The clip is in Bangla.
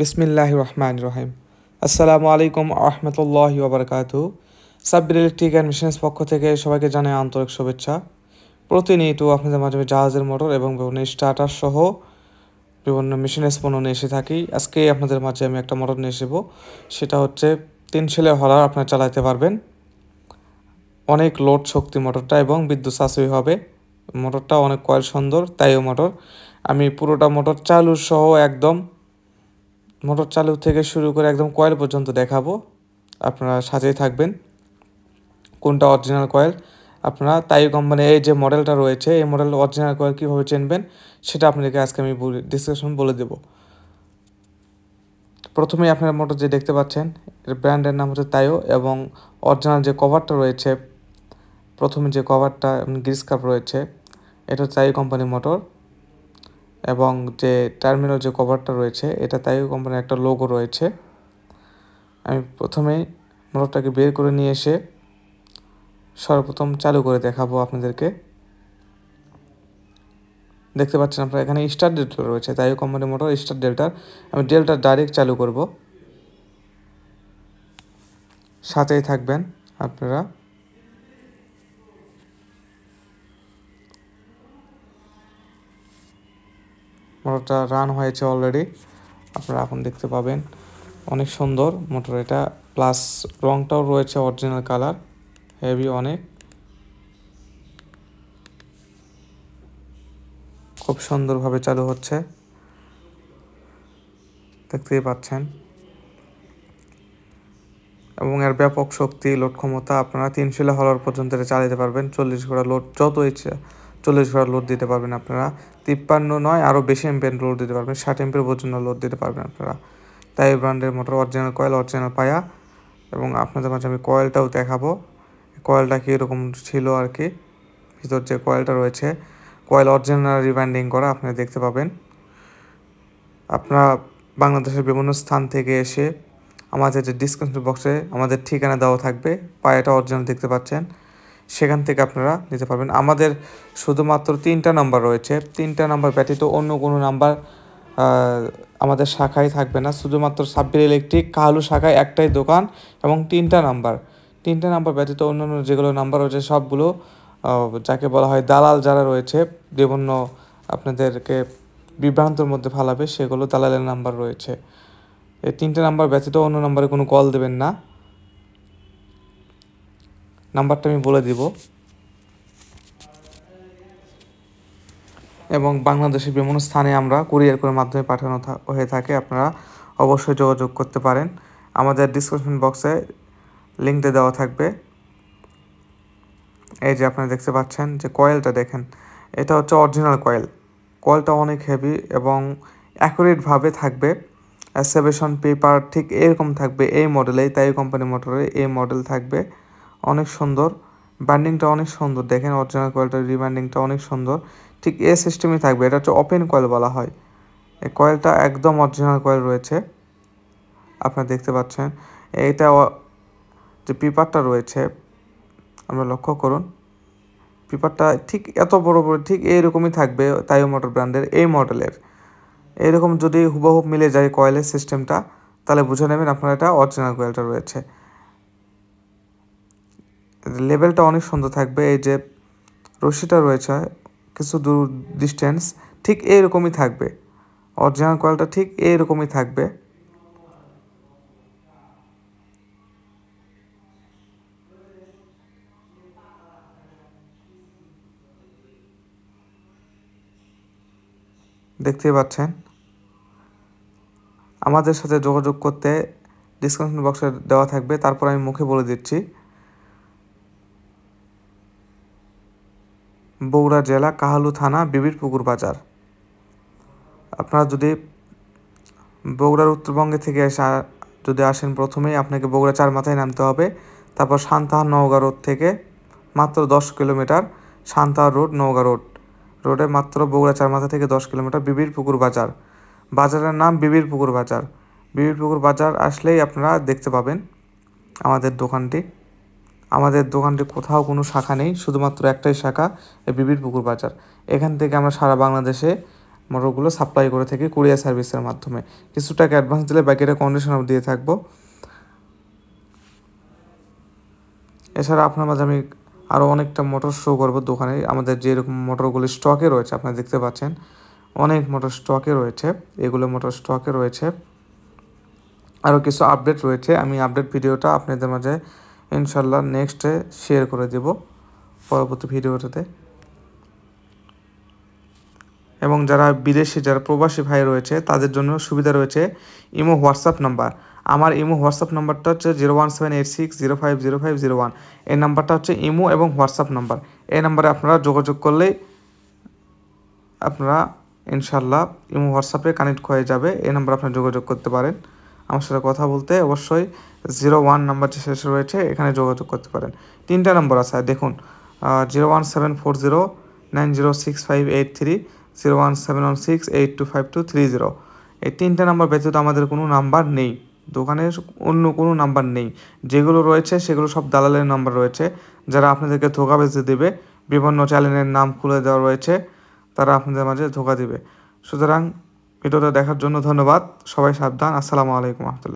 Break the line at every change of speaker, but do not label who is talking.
বিসমিল্লাহ রহমান রহিম আসসালামু আলাইকুম আহমতুল্লাহ ওবরকাত সাব্বির ইলেকট্রিক অ্যান্ড মিশনের পক্ষ থেকে সবাইকে জানাই আন্তরিক শুভেচ্ছা প্রতিনিয়ত আপনাদের মাঝে জাহাজের মোটর এবং বিভিন্ন স্টার্টার সহ বিভিন্ন মেশিনের পণ্য নিয়ে এসে থাকি আজকে আপনাদের মাঝে আমি একটা মোটর নিয়ে এসেবো সেটা হচ্ছে তিন ছেলে হলার আপনারা চালাতে পারবেন অনেক লোড শক্তি মোটরটা এবং বিদ্যুৎ সাশ্রয়ী হবে মোটরটা অনেক কয়েল সুন্দর তাইও মোটর আমি পুরোটা মোটর চালু সহ একদম মোটর চালু থেকে শুরু করে একদম কয়েল পর্যন্ত দেখাবো আপনারা সাজিয়ে থাকবেন কোনটা অরিজিনাল কয়েল আপনারা তাই কোম্পানির এই যে মডেলটা রয়েছে এই মডেল অরিজিনাল কয়েল কীভাবে চিনবেন সেটা আপনাদেরকে আজকে আমি ডিসকাশন বলে দেব প্রথমেই আপনারা মোটর যে দেখতে পাচ্ছেন এর ব্র্যান্ডের নাম হচ্ছে তাইও এবং অরিজিনাল যে কভারটা রয়েছে প্রথমে যে কভারটা গ্রিস কাপ রয়েছে এটা হচ্ছে তাইও কোম্পানির মোটর এবং যে টার্মিনাল যে কভারটা রয়েছে এটা তাইও কোম্পানির একটা লোগো রয়েছে আমি প্রথমেই মোটরটাকে বের করে নিয়ে এসে সর্বপ্রথম চালু করে দেখাবো আপনাদেরকে দেখতে পাচ্ছেন আপনারা এখানে স্টার ডেল্টা রয়েছে তাই কোম্পানির মোটর স্টার ডেল্টার আমি ডেল্টা ডাইরেক্ট চালু করব সাথেই থাকবেন আপনারা মোটরটা রান হয়েছে অলরেডি আপনারা এখন দেখতে পাবেন অনেক সুন্দর মোটর এটা প্লাস রংটাও রয়েছে অরিজিনাল কালার হেভি অনেক খুব সুন্দরভাবে চালু হচ্ছে দেখতেই পাচ্ছেন এবং এর ব্যাপক শক্তি লোড ক্ষমতা আপনারা তিনশিলা হলার পর্যন্ত চালাতে পারবেন চল্লিশ ঘোড়া লোড যত ইচ্ছা চল্লিশ ঘোড়া লোড দিতে পারবেন আপনারা তিপ্পান্ন নয় আরও বেশি এমপের লোড দিতে পারবেন ষাট এমপের পর্যন্ত লোড দিতে পারবেন আপনারা তাই এই ব্র্যান্ডের মোটর অরিজিনাল কয়েল অরিজিনাল পায়া এবং আপনাদের মাঝে আমি কয়েলটাও দেখাবো কয়েলটা কীরকম এরকম ছিল আর কি ভিতর যে কয়েলটা রয়েছে কয়েল অরিজিনাল রিবাইন্ডিং করা আপনি দেখতে পাবেন আপনারা বাংলাদেশের বিভিন্ন স্থান থেকে এসে আমাদের যে ডিসক্রিপশন বক্সে আমাদের ঠিকানা দেওয়া থাকবে পায়াটা অরিজিনাল দেখতে পাচ্ছেন সেখান থেকে আপনারা নিতে পারবেন আমাদের শুধুমাত্র তিনটা নাম্বার রয়েছে তিনটা নাম্বার ব্যতীত অন্য কোনো নাম্বার আমাদের শাখায় থাকবে না শুধুমাত্র সাব্বির ইলেকট্রিক কালু শাখায় একটাই দোকান এবং তিনটা নাম্বার তিনটা নাম্বার ব্যতীত অন্যান্য যেগুলো নাম্বার রয়েছে সবগুলো যাকে বলা হয় দালাল যারা রয়েছে বিভিন্ন আপনাদেরকে বিভ্রান্তর মধ্যে ফালাবে সেগুলো দালালের নাম্বার রয়েছে এই তিনটে নাম্বার ব্যতীত অন্য নাম্বারে কোনো কল দেবেন না নাম্বারটা আমি বলে দিব এবং বাংলাদেশের বিভিন্ন স্থানে আমরা কুরিয়ার করে মাধ্যমে পাঠানো হয়ে থাকে আপনারা অবশ্যই যোগাযোগ করতে পারেন আমাদের ডিসক্রিপশন বক্সে লিঙ্কটা দেওয়া থাকবে এই যে আপনারা দেখতে পাচ্ছেন যে কয়েলটা দেখেন এটা হচ্ছে অরিজিনাল কয়েল কয়েলটা অনেক হেভি এবং অ্যাকুরেটভাবে থাকবে অ্যাসেবেশন পেপার ঠিক এরকম থাকবে এই মডেলেই তাই কোম্পানি মোটরে এই মডেল থাকবে অনেক সুন্দর বান্ডিংটা অনেক সুন্দর দেখেন অরিজিনাল কয়েলটা রিবান্ডিংটা অনেক সুন্দর ঠিক এ সিস্টেমই থাকবে এটা হচ্ছে ওপেন কয়েল বলা হয় এই কয়েলটা একদম অরিজিনাল কয়েল রয়েছে আপনারা দেখতে পাচ্ছেন এটা যে পেপারটা রয়েছে আমরা লক্ষ্য করুন পেপারটা ঠিক এত বড় বড় ঠিক এইরকমই থাকবে তাইও মোটর ব্র্যান্ডের এই মডেলের এরকম যদি হুবহুব মিলে যায় কয়েলের সিস্টেমটা তাহলে বুঝে নেবেন আপনার এটা অরিজিনাল কয়েলটা রয়েছে লেভেলটা অনেক সুন্দর থাকবে এই যে রশিটা রয়েছে কিছু দূর ডিস্টেন্স ঠিক এইরকমই থাকবে অরিজিনাল কয়েলটা ঠিক এইরকমই থাকবে দেখতে পাচ্ছেন আমাদের সাথে যোগাযোগ করতে ডিসক্রিপশন বক্সে দেওয়া থাকবে তারপর আমি মুখে বলে দিচ্ছি বগুড়া জেলা কাহালু থানা বিবির পুকুর বাজার আপনারা যদি বগুড়ার উত্তরবঙ্গে থেকে আসা যদি আসেন প্রথমেই আপনাকে বগুড়া চার মাথায় নামতে হবে তারপর সান্তাহার নওগাঁ রোড থেকে মাত্র দশ kilometre Santahar road Naogaon road রোডে মাত্র বগুড়া চার মাথা থেকে দশ কিলোমিটার বিবির পুকুর বাজার বাজারের নাম বিবির পুকুর বাজার বিবির পুকুর বাজার আসলেই আপনারা দেখতে পাবেন আমাদের দোকানটি আমাদের দোকানটি কোথাও কোনো শাখা নেই শুধুমাত্র একটাই শাখা বিবির পুকুর বাজার এখান থেকে আমরা সারা বাংলাদেশে মোটরগুলো সাপ্লাই করে থাকি কুরিয়ার সার্ভিসের মাধ্যমে কিছু টাকা অ্যাডভান্স দিলে বাকিটা কন্ডিশন দিয়ে থাকবো এছাড়া আপনার মাঝে আমি আরও অনেকটা মোটর শো করবো দোকানে আমাদের যেরকম মোটরগুলি স্টকে রয়েছে আপনারা দেখতে পাচ্ছেন অনেক মোটর স্টকে রয়েছে এগুলো মোটর স্টকে রয়েছে আরও কিছু আপডেট রয়েছে আমি আপডেট ভিডিওটা আপনাদের মাঝে ইনশাল্লাহ নেক্সটে শেয়ার করে দেব পরবর্তী ভিডিওটাতে এবং যারা বিদেশি যারা প্রবাসী ভাই রয়েছে তাদের জন্য সুবিধা রয়েছে ইমো হোয়াটসঅ্যাপ নাম্বার আমার ইমো হোয়াটসঅ্যাপ নাম্বারটা হচ্ছে zero one seven eight six zero five zero five zero one এই নাম্বারটা হচ্ছে ইমো এবং হোয়াটসঅ্যাপ নাম্বার এই নাম্বারে আপনারা যোগাযোগ করলেই আপনারা ইনশাল্লাহ ইমো হোয়াটসঅ্যাপে কানেক্ট হয়ে যাবে এই নাম্বার আপনারা যোগাযোগ করতে পারেন আমার সাথে কথা বলতে অবশ্যই জিরো ওয়ান নাম্বার যে শেষে রয়েছে এখানে যোগাযোগ করতে পারেন তিনটা নম্বর আছে দেখুন zero one seven four zero nine zero six five eight three zero one seven one six eight two five two three zero এই তিনটা নাম্বার ব্যতীত আমাদের কোনো নাম্বার নেই দোকানের অন্য কোনো নাম্বার নেই যেগুলো রয়েছে সেগুলো সব দালালের নাম্বার রয়েছে যারা আপনাদেরকে ধোকা বেঁচে দেবে বিভিন্ন চ্যানেলের নাম খুলে দেওয়া রয়েছে তারা আপনাদের মাঝে ধোকা দেবে সুতরাং ভিডিওটা দেখার জন্য ধন্যবাদ সবাই সাবধান আসসালামু আলাইকুম রহমতুল্লাহ